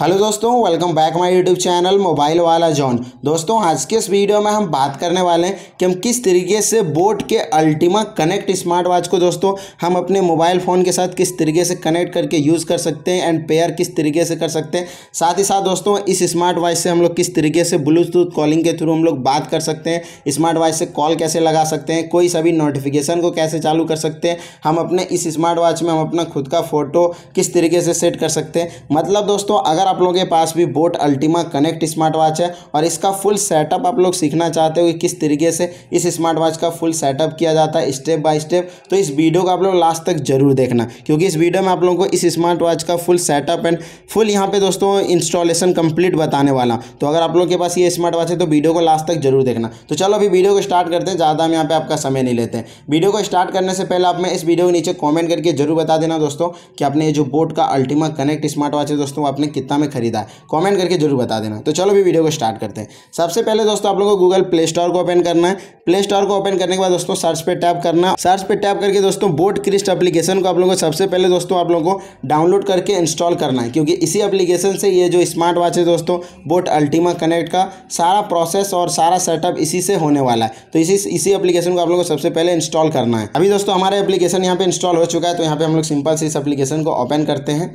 hello दोस्तों welcome back my YouTube channel mobile वाला John दोस्तों आज के इस वीडियो में हम बात करने वाले हैं कि हम किस तरीके से बोट के अल्टीमा कनेक्ट स्मार्ट वॉच को दोस्तों हम अपने मोबाइल फ़ोन के साथ किस तरीके से कनेक्ट करके यूज़ कर सकते हैं एंड पेयर किस तरीके से कर सकते हैं साथ ही साथ दोस्तों इस स्मार्ट वॉच से हम लोग किस तरीके से ब्लूटूथ कॉलिंग के थ्रू हम लोग बात कर सकते हैं स्मार्ट वॉच से कॉल कैसे लगा सकते हैं कोई सभी नोटिफिकेशन को कैसे चालू कर सकते हैं हम अपने इस स्मार्ट वॉच में हम अपना खुद का फ़ोटो किस तरीके से सेट कर सकते हैं मतलब दोस्तों अगर अगर आप लोगों के पास भी boAt Ultima connect smart watch है और इसका फुल सेटअप आप लोग सीखना चाहते हो कि किस तरीके से इस स्मार्ट वॉच का फुल सेटअप किया जाता है स्टेप बाय स्टेप तो इस वीडियो को आप लोग लास्ट तक जरूर देखना क्योंकि इस वीडियो में आप लोगों को इस स्मार्ट वॉच का फुल सेटअप एंड फुल यहाँ पे दोस्तों इंस्टॉलेशन कंप्लीट बताने वाला तो अगर आप लोग के पास ये स्मार्ट वॉच है तो वीडियो को लास्ट तक जरूर देखना तो चलो अभी वीडियो को स्टार्ट करते हैं ज़्यादा हम यहाँ पर आपका समय नहीं लेते हैं वीडियो को स्टार्ट करने से पहले आप मैं इस वीडियो के नीचे कॉमेंट करके जरूर बता देना दोस्तों कि आपने ये जो बोट का अल्टीमा कनेक्ट स्मार्ट वॉच है दोस्तों आपने कितना सस्ता में खरीदा है कॉमेंट करके जरूर बता देना तो चलो भी वीडियो को स्टार्ट करते हैं सबसे पहले दोस्तों आप लोगों को गूगल प्ले स्टोर को ओपन करना है प्ले स्टोर को ओपन करने के बाद दोस्तों सर्च पर टैप करना सर्च पर टैप करके दोस्तों बोट क्रिस्ट अपलीकेशन को आप लोगों को सबसे पहले दोस्तों आप लोगों को डाउनलोड करके इंस्टॉल करना है क्योंकि इसी अपलीकेशन से ये जो स्मार्ट वॉच है दोस्तों बोट अल्टीमा कनेक्ट का सारा प्रोसेस और सारा सेटअप इसी से होने वाला है तो इसी इसी अपलीकेशन को आप लोगों को सबसे पहले इंस्टॉल करना है अभी दोस्तों हमारे एप्लीकेशन यहाँ पे इंस्टॉल हो चुका है तो यहाँ पे हम लोग सिंपल से इस एप्लीकेशन को ओपन करते हैं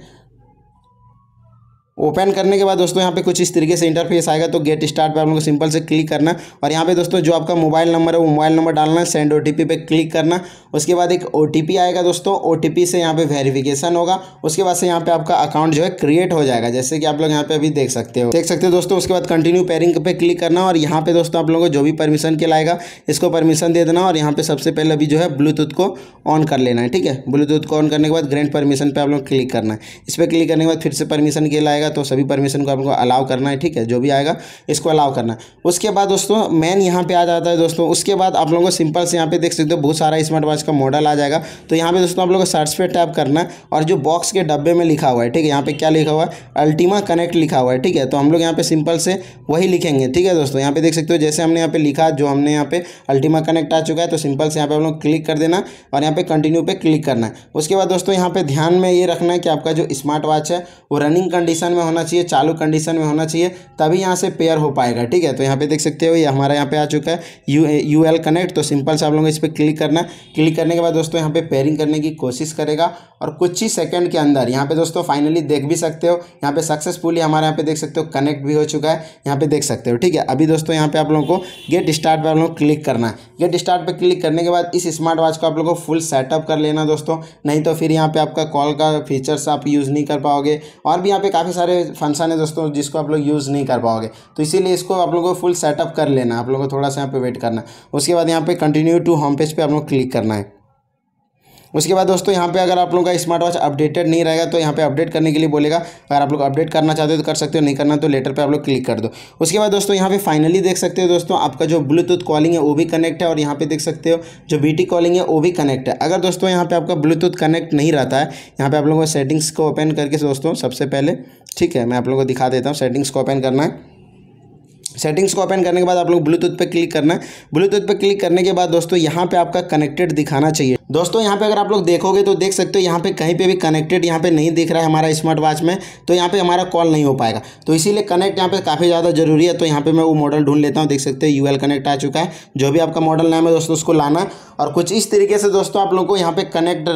ओपन करने के बाद दोस्तों यहाँ पे कुछ इस तरीके से इंटरफेस आएगा तो गेट स्टार्ट पर आप लोग सिंपल से क्लिक करना और यहाँ पे दोस्तों जो आपका मोबाइल नंबर है वो मोबाइल नंबर डालना है सेंड ओटीपी पे क्लिक करना उसके बाद एक ओ आएगा दोस्तों ओ से यहाँ पे वेरिफिकेशन होगा उसके बाद से यहाँ पे आपका अकाउंट जो है क्रिएट हो जाएगा जैसे कि आप लोग यहाँ पे अभी देख सकते हो देख सकते हो दोस्तों उसके बाद कंटिन्यू पेयरिंग पे क्लिक करना और यहाँ पे दोस्तों आप लोगों को जो भी परमिशन के लाएगा इसको परमिशन दे देना और यहाँ पे सबसे पहले अभी जो है ब्लूटूथ को ऑन कर लेना है ठीक है ब्लूटूथ को ऑन करने के बाद ग्रैंड परमिशन पर आप लोग क्लिक करना है इस पर क्लिक करने के बाद फिर से परमिशन के लाएगा तो सभी परमिशन को आपको अलाउ करना है ठीक है जो भी आएगा इसको अलाउ करना है उसके बाद दोस्तों मेन यहाँ पे आ जाता है दोस्तों उसके बाद आप लोगों को सिंपल से यहाँ पे देख सकते हो बहुत सारा स्मार्ट वॉच का मॉडल आ जाएगा तो यहाँ पे दोस्तों आप लोगों को सर्च पे टैप करना है और जो बॉक्स के डब्बे में लिखा हुआ है ठीक है यहाँ पे क्या लिखा हुआ है अल्टीमा कनेक्ट लिखा हुआ है ठीक है तो हम लोग यहाँ पे सिंपल से वही लिखेंगे ठीक है दोस्तों यहाँ पे देख सकते हो जैसे हमने यहाँ पे लिखा जो हमने यहाँ पे अल्टीमा कनेक्ट आ चुका है तो सिंपल से यहाँ पे हम लोग क्लिक कर देना और यहाँ पे कंटिन्यू पे क्लिक करना है उसके बाद दोस्तों यहाँ पे ध्यान में ये रखना है कि आपका जो स्मार्ट वॉच है वो रनिंग कंडीशन कंडीशन में होना चाहिए चालू कंडीशन में होना चाहिए तभी यहाँ से पेयर हो पाएगा ठीक है तो यहाँ पे देख सकते हो ये यह हमारा यहाँ पे आ चुका है यू यू एल कनेक्ट तो सिंपल से आप लोगों को इस पर क्लिक करना क्लिक करने के बाद दोस्तों यहाँ पे पेयरिंग करने की कोशिश करेगा और कुछ ही सेकंड के अंदर यहाँ पे दोस्तों फाइनली देख भी सकते हो यहाँ पे सक्सेसफुली हमारे यहाँ पे देख सकते हो कनेक्ट भी हो चुका है यहाँ पे देख सकते हो ठीक है अभी दोस्तों यहाँ पे आप लोगों को गेट स्टार्ट पर आप लोग क्लिक करना है गेट स्टार्ट पर क्लिक करने के बाद इस स्मार्ट वॉच को आप लोग को फुल सेटअप कर लेना दोस्तों नहीं तो फिर यहाँ पे आपका कॉल का फीचर्स आप यूज़ नहीं कर पाओगे और भी यहाँ पे काफ़ी सारे फंक्शन है दोस्तों जिसको आप लोग यूज़ नहीं कर पाओगे तो इसीलिए इसको आप लोगों को फुल सेटअप कर लेना आप लोगों को थोड़ा सा यहाँ पे वेट करना उसके बाद यहाँ पे कंटिन्यू टू होम पेज पे आप लोग क्लिक करना है उसके बाद दोस्तों यहाँ पे अगर आप लोगों का स्मार्ट वॉच अपडेटेड नहीं रहेगा तो यहाँ पे अपडेट करने के लिए बोलेगा अगर आप लोग अपडेट करना चाहते हो तो कर सकते हो नहीं करना तो लेटर पर आप लोग क्लिक कर दो उसके बाद दोस्तों यहाँ पे फाइनली देख सकते हो दोस्तों आपका जो ब्लूटूथ कॉलिंग है वो भी कनेक्ट है और यहाँ पे देख सकते हो जो बी कॉलिंग है वो भी कनेक्ट है अगर दोस्तों यहाँ पे आपका ब्लूटूथ कनेक्ट नहीं रहता है यहाँ पे आप लोगों को सेटिंग्स को ओपन करके दोस्तों सबसे पहले ठीक है मैं आप लोगों को दिखा देता हूँ सेटिंग्स को ओपन करना है सेटिंग्स को ओपन करने के बाद आप लोग ब्लूटूथ पे क्लिक करना है ब्लूटूथ पे क्लिक करने के बाद दोस्तों यहाँ पे आपका कनेक्टेड दिखाना चाहिए दोस्तों यहाँ पे अगर आप लोग देखोगे तो देख सकते हो यहाँ पे कहीं पे भी कनेक्टेड यहाँ पे नहीं दिख रहा है हमारा स्मार्ट वॉच में तो यहाँ पे हमारा कॉल नहीं हो पाएगा तो इसीलिए कनेक्ट यहाँ पे काफ़ी ज़्यादा जरूरी है तो यहाँ पे मैं वो मॉडल ढूंढ लेता हूँ देख सकते हो यू कनेक्ट आ चुका है जो भी आपका मॉडल नाम है दोस्तों उसको लाना और कुछ इस तरीके से दोस्तों आप लोग को यहाँ पर कनेक्ट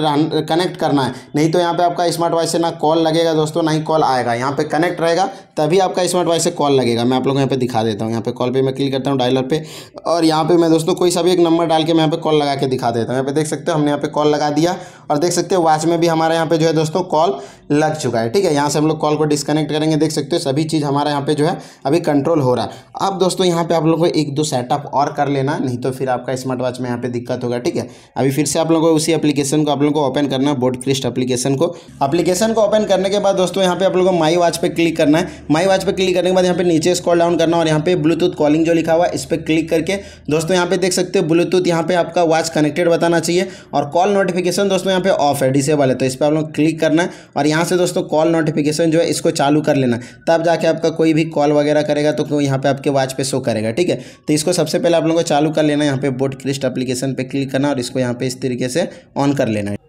कनेक्ट करना है नहीं तो यहाँ पर आपका स्मार्ट वॉच से ना कॉल लगेगा दोस्तों ना ही कॉल आएगा यहाँ पर कनेक्ट रहेगा तभी आपका स्मार्ट वॉच से कॉल लगेगा मैं आप लोग यहाँ पर दिखा देता हूँ यहाँ पर कॉल पर मैं क्लिक करता हूँ डायलर पर और यहाँ पर मैं दोस्तों कोई सा भी एक नंबर डाल के मैं यहाँ पर कॉल लगा के दिखा देता हूँ यहाँ पर देख सकते हो हमने यहाँ पे कॉल लगा दिया और देख सकते हो वॉच में भी हमारे यहाँ पे जो है दोस्तों कॉल लग चुका है ठीक है यहाँ से हम लोग कॉल को डिस्कनेक्ट करेंगे देख सकते हो सभी चीज़ हमारे यहाँ पे जो है अभी कंट्रोल हो रहा है अब दोस्तों यहाँ पे आप लोगों को एक दो सेटअप और कर लेना नहीं तो फिर आपका स्मार्ट वॉच में यहाँ पे दिक्कत होगा ठीक है अभी फिर से आप लोगों को उसी एप्लीकेशन को आप लोगों को ओपन करना है बोर्ड क्रिस्ट एप्लीकेशन को अपलीकेशन को ओपन करने के बाद दोस्तों यहाँ पे आप लोगों को माई वॉच पर क्लिक करना है माई वॉच पर क्लिक करने के बाद यहाँ पे नीचे स्कॉल डाउन करना और यहाँ पे ब्लूटूथ कॉलिंग जो लिखा हुआ है इस पर क्लिक करके दोस्तों यहाँ पे देख सकते हो ब्लूटूथ यहाँ पे आपका वॉच कनेक्टेड बताना चाहिए और कॉल नोटिफिकेशन दोस्तों यहाँ पे ऑफ है डिसेबल है तो इस पर आप लोग क्लिक करना है और यहाँ से दोस्तों कॉल नोटिफिकेशन जो है इसको चालू कर लेना तब जाके आपका कोई भी कॉल वगैरह करेगा तो यहाँ पे आपके वॉच पे शो करेगा ठीक है तो इसको सबसे पहले आप लोगों को चालू कर लेना यहाँ पे बोट क्रिस्ट अपलीकेशन पर क्लिक करना और इसको यहाँ पे इस तरीके से ऑन कर लेना है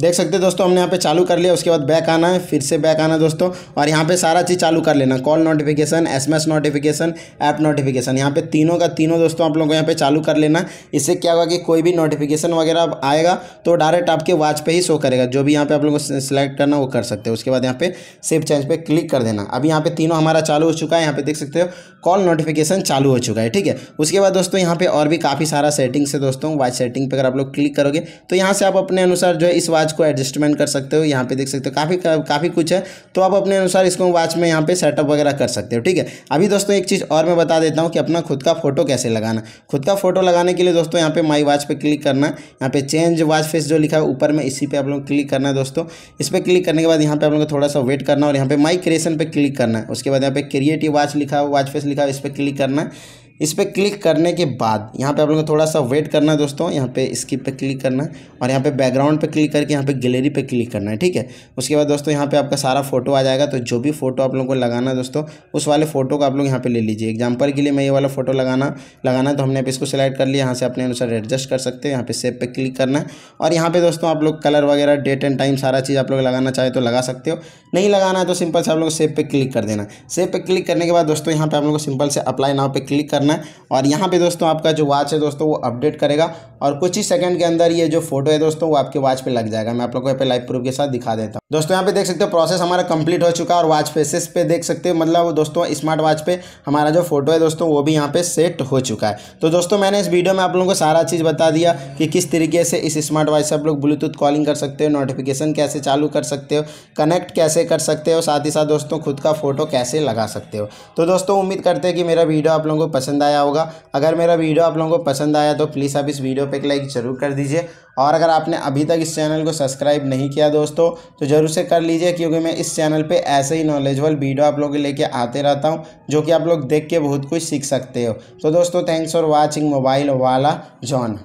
देख सकते हैं दोस्तों हमने यहाँ पे चालू कर लिया उसके बाद बैक आना है फिर से बैक आना दोस्तों और यहाँ पे सारा चीज़ चालू कर लेना call notification SMS notification app notification यहाँ पे तीनों का तीनों दोस्तों आप लोगों को यहाँ पे चालू कर लेना इससे क्या होगा कि कोई भी नोटिफिकेशन वगैरह आएगा तो डायरेक्ट आपके वॉच पर ही शो करेगा जो भी यहाँ पर आप लोगों को सिलेक्ट करना वो कर सकते हैं उसके बाद यहाँ पे सेफ चेंज पर क्लिक कर देना अब यहाँ पर तीनों हमारा चालू हो चुका है यहाँ पर देख सकते हो कॉल नोटिफिकेशन चालू हो चुका है ठीक है उसके बाद दोस्तों यहाँ पर और भी काफ़ी सारा सेटिंग्स है दोस्तों वॉच सेटिंग पर अगर आप लोग क्लिक करोगे तो यहाँ से आप अपने अनुसार जो है इस वॉच को एडजस्टमेंट कर सकते हो यहाँ पे देख सकते हो काफ़ी काफ़ी कुछ है तो आप अपने अनुसार इसको वॉच में यहाँ पे सेटअप वगैरह कर सकते हो ठीक है अभी दोस्तों एक चीज़ और मैं बता देता हूँ कि अपना खुद का फोटो कैसे लगाना खुद का फोटो लगाने के लिए दोस्तों यहाँ पे माई वॉच पर क्लिक करना है यहाँ पे चेंज वॉच फेस जो लिखा है ऊपर में इसी पे आप लोग क्लिक करना है दोस्तों इस पर क्लिक करने के बाद यहाँ पे आप लोग को थोड़ा सा वेट करना और यहाँ पे माई क्रिएशन पर क्लिक करना है उसके बाद यहाँ पे क्रिएटिव वाच लिखा है वॉच फेस लिखा है इस पर क्लिक करना है इस पर क्लिक करने के बाद यहाँ पे आप लोगों को थोड़ा सा वेट करना है दोस्तों यहाँ पे स्किप पे क्लिक करना है और यहाँ पे बैकग्राउंड पे क्लिक करके यहाँ पे गैलरी पे क्लिक करना है ठीक है उसके बाद दोस्तों यहाँ पे आपका सारा फोटो आ जाएगा तो जो भी फोटो आप लोगों को लगाना है दोस्तों उस वाले फोटो को आप लोग यहाँ पे ले लीजिए एग्जाम्पल के लिए मैं ये वाला फोटो लगाना लगाना तो हमने इसको सिलेक्ट कर लिया यहाँ से अपने अनुसार एडजस्ट कर सकते हैं यहाँ पे सेप पर क्लिक करना है और यहाँ पे दोस्तों आप लोग कलर वगैरह डेट एंड टाइम सारा चीज़ आप लोग लगाना चाहे तो लगा सकते हो नहीं लगाना है तो सिंपल से आप लोग सेप पे क्लिक कर देना सेव पे क्लिक करने के बाद दोस्तों यहाँ पे आप लोग को सिंपल से अप्लाई नाव पर क्लिक करना करना है और यहाँ पे दोस्तों आपका जो वॉच है दोस्तों वो अपडेट करेगा और कुछ ही सेकंड के अंदर ये जो फोटो है दोस्तों वो आपके वॉच पे लग जाएगा मैं आप लोगों को यहाँ पे लाइव प्रूफ के साथ दिखा देता हूँ दोस्तों यहाँ पे देख सकते हो प्रोसेस हमारा कंप्लीट हो चुका है और वॉच फेसेस पे देख सकते हो मतलब दोस्तों स्मार्ट वॉच पे हमारा जो फोटो है दोस्तों वो भी यहाँ पे सेट हो चुका है तो दोस्तों मैंने इस वीडियो में आप लोगों को सारा चीज़ बता दिया कि किस तरीके से इस स्मार्ट वॉच से आप लोग ब्लूटूथ कॉलिंग कर सकते हो नोटिफिकेशन कैसे चालू कर सकते हो कनेक्ट कैसे कर सकते हो साथ ही साथ दोस्तों खुद का फोटो कैसे लगा सकते हो तो दोस्तों उम्मीद करते हैं कि मेरा वीडियो आप लोगों को पसंद पसंद आया होगा अगर मेरा वीडियो आप लोगों को पसंद आया तो प्लीज़ आप इस वीडियो पर एक लाइक ज़रूर कर दीजिए और अगर आपने अभी तक इस चैनल को सब्सक्राइब नहीं किया दोस्तों तो ज़रूर से कर लीजिए क्योंकि मैं इस चैनल पे ऐसे ही नॉलेजबल वीडियो आप लोगों के लेके आते रहता हूँ जो कि आप लोग देख के बहुत कुछ सीख सकते हो तो दोस्तों थैंक्स फॉर वॉचिंग मोबाइल वाला जॉन